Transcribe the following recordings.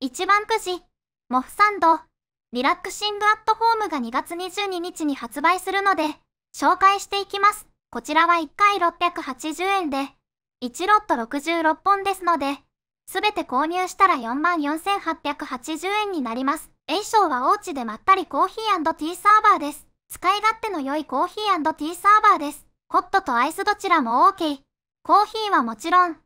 一番くじ、モフサンド、リラックシングアットホームが2月22日に発売するので、紹介していきます。こちらは1回680円で、1ロット66本ですので、すべて購入したら44,880円になります。A 賞はおうちでまったりコーヒーティーサーバーです。使い勝手の良いコーヒーティーサーバーです。ホットとアイスどちらも OK。コーヒーはもちろん、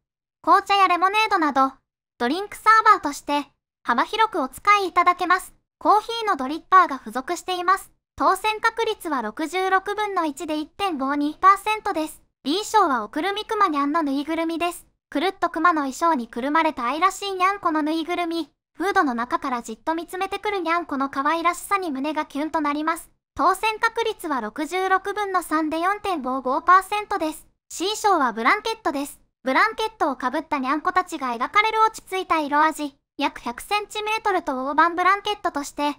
紅茶やレモネードなど、ドリンクサーバーとして、幅広くお使いいただけます。コーヒーのドリッパーが付属しています。当選確率は66分の1で1.52%です。B 賞はおくるみくまにゃんのぬいぐるみです。くるっとくまの衣装にくるまれた愛らしいにゃんこのぬいぐるみ。フードの中からじっと見つめてくるにゃんこの可愛らしさに胸がキュンとなります。当選確率は66分の3で4.55%です。C 賞はブランケットです。ブランケットをかぶったにゃんこたちが描かれる落ち着いた色味。約 100cm と大判ブランケットとして、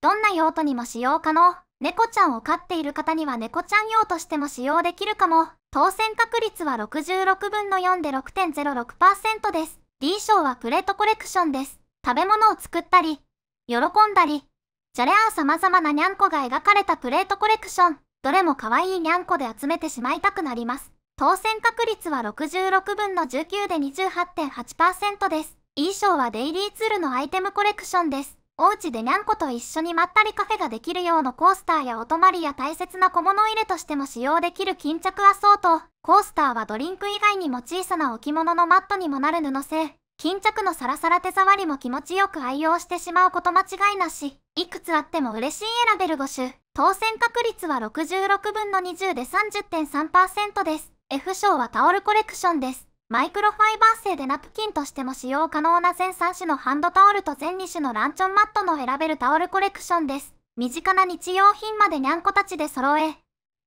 どんな用途にも使用可能。猫ちゃんを飼っている方には猫ちゃん用としても使用できるかも。当選確率は66分の4で6.06%です。D 賞はプレートコレクションです。食べ物を作ったり、喜んだり、じゃれ合う様々なにゃんこが描かれたプレートコレクション。どれも可愛いにゃんこで集めてしまいたくなります。当選確率は66分の19で28.8%です。衣装はデイリーツールのアイテムコレクションです。お家でにゃんこと一緒にまったりカフェができるようなコースターやお泊まりや大切な小物入れとしても使用できる巾着アソート。コースターはドリンク以外にも小さな置物のマットにもなる布製。巾着のサラサラ手触りも気持ちよく愛用してしまうこと間違いなし。いくつあっても嬉しい選べる5種。当選確率は66分の20で30.3%です。F 賞はタオルコレクションです。マイクロファイバー製でナプキンとしても使用可能な全3種のハンドタオルと全2種のランチョンマットの選べるタオルコレクションです。身近な日用品までにゃんこたちで揃え、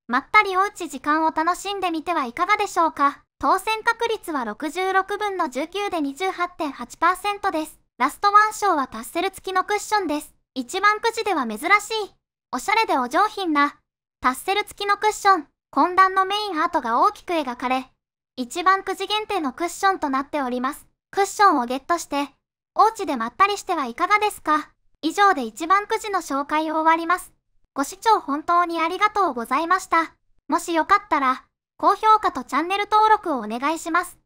まったりおうち時間を楽しんでみてはいかがでしょうか。当選確率は66分の19で28.8%です。ラストワン賞はタッセル付きのクッションです。一番くじでは珍しい、おしゃれでお上品な、タッセル付きのクッション。混乱のメインアートが大きく描かれ、一番くじ限定のクッションとなっております。クッションをゲットして、お家でまったりしてはいかがですか以上で一番くじの紹介を終わります。ご視聴本当にありがとうございました。もしよかったら、高評価とチャンネル登録をお願いします。